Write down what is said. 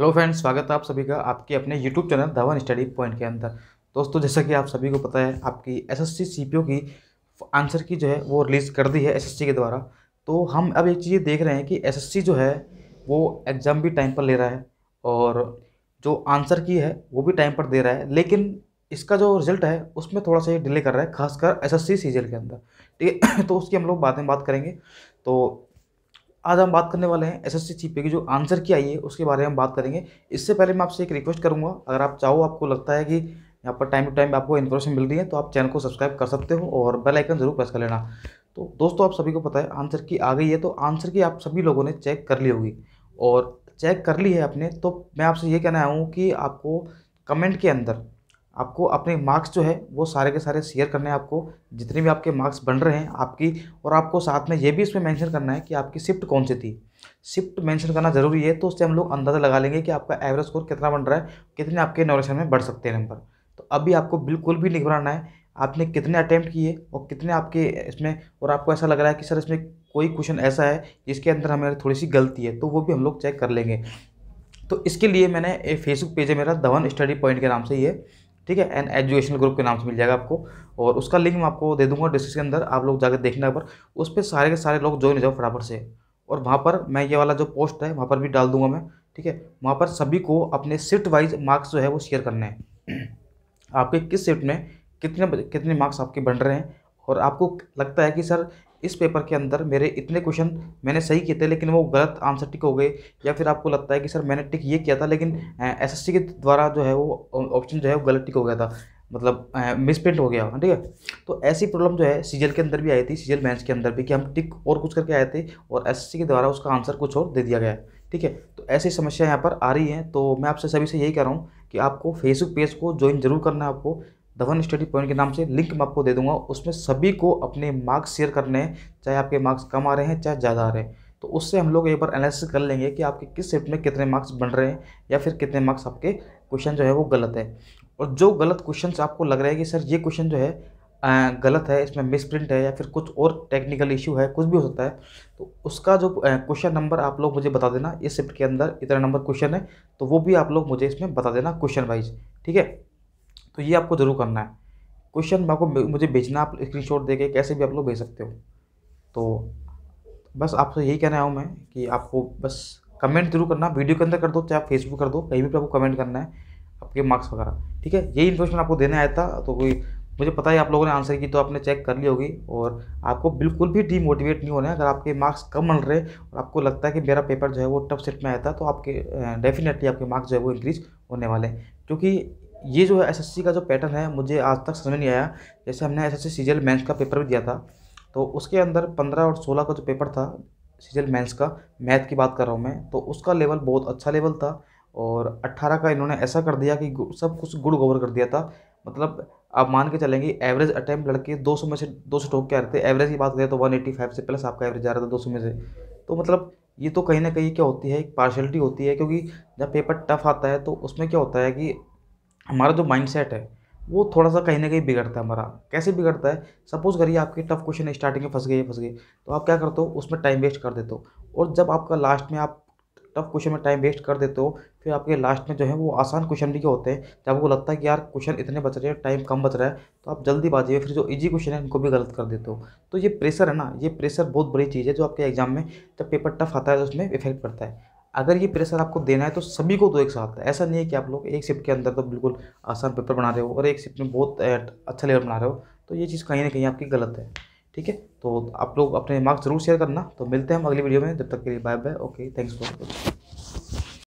hello friends स्वागत है आप सभी का आपके अपने YouTube channel Dhawan study point के अंदर दोस्तों जैसा कि आप सभी को पता है आपकी एसएससी सीपीओ की आंसर की जो है वो रिलीज़ कर दी है एसएससी के द्वारा तो हम अब एक चीज़ देख रहे हैं कि एसएससी जो है वो एग्ज़ाम भी टाइम पर ले रहा है और जो आंसर की है वो भी टाइम पर दे रहा है लेकिन इसका जो रिजल्ट है उसमें थोड़ा सा ये डिले कर रहा है खासकर एस एस के अंदर ठीक है तो उसकी हम लोग बाद में बात करेंगे तो आज हम बात करने वाले हैं एस एस सी की जो आंसर की आई है उसके बारे में हम बात करेंगे इससे पहले मैं आपसे एक रिक्वेस्ट करूँगा अगर आप चाहो आपको लगता है कि यहाँ पर टाइम टू टाइम आपको इन्फॉर्मेशन मिल रही है तो आप चैनल को सब्सक्राइब कर सकते हो और बेल आइकन जरूर प्रेस कर लेना तो दोस्तों आप सभी को पता है आंसर की आ गई है तो आंसर की आप सभी लोगों ने चेक कर ली होगी और चेक कर ली है आपने तो मैं आपसे ये कहना आऊँ कि आपको कमेंट के अंदर आपको अपने मार्क्स जो है वो सारे के सारे शेयर करने हैं आपको जितने भी आपके मार्क्स बन रहे हैं आपकी और आपको साथ में ये भी इसमें मेंशन करना है कि आपकी शिफ्ट कौन सी थी शिफ्ट मेंशन करना ज़रूरी है तो उससे हम लोग अंदाज़ा लगा लेंगे कि आपका एवरेज स्कोर कितना बन रहा है कितने आपके इनोवेशन में बढ़ सकते हैं नंबर तो अभी आपको बिल्कुल भी नहीं घबराना है आपने कितने अटैम्प्ट किए और कितने आपके इसमें और आपको ऐसा लग रहा है कि सर इसमें कोई क्वेश्चन ऐसा है जिसके अंदर हमारी थोड़ी सी गलती है तो वो भी हम लोग चेक कर लेंगे तो इसके लिए मैंने फेसबुक पेज है मेरा धवन स्टडी पॉइंट के नाम से ये ठीक है एंड एजुकेशन ग्रुप के नाम से मिल जाएगा आपको और उसका लिंक मैं आपको दे दूंगा डिस्क्रिप्शन के अंदर आप लोग जाकर देखना पर उस पर सारे के सारे लोग ज्वाइन हो जाओ फटाफट से और वहाँ पर मैं ये वाला जो पोस्ट है वहाँ पर भी डाल दूंगा मैं ठीक है वहाँ पर सभी को अपने शिफ्ट वाइज मार्क्स जो है वो शेयर करने हैं आपके किस शिफ्ट में कितने कितने मार्क्स आपके बन रहे हैं और आपको लगता है कि सर इस पेपर के अंदर मेरे इतने क्वेश्चन मैंने सही किए थे लेकिन वो गलत आंसर टिक हो गए या फिर आपको लगता है कि सर मैंने टिक ये किया था लेकिन एसएससी के द्वारा जो है वो ऑप्शन जो है वो गलत टिक हो गया था मतलब मिसप्रिंट हो गया ठीक है तो ऐसी प्रॉब्लम जो है सीजल के अंदर भी आई थी सीजल मैथ्स के अंदर भी कि हम टिक और कुछ करके आए थे और एस के द्वारा उसका आंसर कुछ और दे दिया गया ठीक है तो ऐसी समस्या यहाँ पर आ रही है तो मैं आपसे सभी से यही कह रहा हूँ कि आपको फेसबुक पेज को ज्वाइन जरूर करना है आपको धवन स्टडी पॉइंट के नाम से लिंक मैं आपको दे दूंगा उसमें सभी को अपने मार्क्स शेयर करने हैं चाहे आपके मार्क्स कम आ रहे हैं चाहे ज़्यादा आ रहे हैं तो उससे हम लोग एक बार एनालिसिस कर लेंगे कि आपके किस शिफ्ट में कितने मार्क्स बन रहे हैं या फिर कितने मार्क्स आपके क्वेश्चन जो है वो गलत है और जो गलत क्वेश्चन आपको लग रहा है कि सर ये क्वेश्चन जो है गलत है इसमें मिसप्रिंट है या फिर कुछ और टेक्निकल इशू है कुछ भी हो सकता है तो उसका जो क्वेश्चन नंबर आप लोग मुझे बता देना इस शिफ्ट के अंदर इतना नंबर क्वेश्चन है तो वो भी आप लोग मुझे इसमें बता देना क्वेश्चन वाइज ठीक है तो ये आपको ज़रूर करना है क्वेश्चन आपको मुझे भेजना आप स्क्रीन शॉट दे कैसे भी आप लोग भेज सकते हो तो बस आपसे यही कहना हूँ मैं कि आपको बस कमेंट जरूर करना वीडियो के अंदर कर दो चाहे आप फेसबुक कर दो कहीं भी आपको कमेंट करना है आपके मार्क्स वगैरह ठीक है यही इन्फॉर्मेशन आपको देने आया था तो कोई मुझे पता है आप लोगों ने आंसर की तो आपने चेक कर ली होगी और आपको बिल्कुल भी डीमोटिवेट नहीं होना है अगर आपके मार्क्स कम मिल रहे और आपको लगता है कि मेरा पेपर जो है वो टफ सेट में आया था तो आपके डेफिनेटली आपके मार्क्स जो है वो इंक्रीज़ होने वाले हैं क्योंकि ये जो है एसएससी का जो पैटर्न है मुझे आज तक समझ नहीं आया जैसे हमने एसएससी सीजल मेंस का पेपर भी दिया था तो उसके अंदर पंद्रह और सोलह का जो पेपर था सीजल मेंस का मैथ की बात कर रहा हूँ मैं तो उसका लेवल बहुत अच्छा लेवल था और अट्ठारह का इन्होंने ऐसा कर दिया कि सब कुछ गुड़ गोबर कर दिया था मतलब आप मान के चलेंगे एवरेज अटैम्प्ट लड़के दो सौ में से सौ टॉप के आ रहे थे एवरेज की बात करें तो वन फाइव से प्लस आपका एवरेज आ रहा था दो सौ में से तो मतलब ये तो कहीं ना कहीं क्या होती है एक पार्शलिटी होती है क्योंकि जब पेपर टफ आता है तो उसमें क्या होता है कि हमारा जो माइंड सेट है वो थोड़ा सा कहीं ना कहीं बिगड़ता है हमारा कैसे बिगड़ता है सपोज़ करिए आपके टफ क्वेश्चन स्टार्टिंग में फंस गए फंस गए तो आप क्या करते हो उसमें टाइम वेस्ट कर देते हो और जब आपका लास्ट में आप टफ क्वेश्चन में टाइम वेस्ट कर देते हो फिर आपके लास्ट में जो है वो आसान क्वेश्चन भी होते हैं जब आपको लगता है कि यार क्वेश्चन इतने बच रहे हैं टाइम कम बच रहा है तो आप जल्दी बाजिए फिर जो इजी क्वेश्चन है उनको भी गलत कर देते हो तो ये प्रेशर है ना ये प्रेशर बहुत बड़ी चीज़ है जो आपके एग्जाम में जब पेपर टफ आता है तो उसमें इफेक्ट पड़ता है अगर ये प्रेशर आपको देना है तो सभी को दो एक साथ ऐसा नहीं है कि आप लोग एक शिफ्ट के अंदर तो बिल्कुल आसान पेपर बना रहे हो और एक शिफ्ट में बहुत अच्छा लेवल बना रहे हो तो ये चीज़ कहीं ना कहीं आपकी गलत है ठीक है तो आप लोग अपने मार्क्स जरूर शेयर करना तो मिलते हैं हम अगली वीडियो में जब तक के लिए bye bye okay thanks for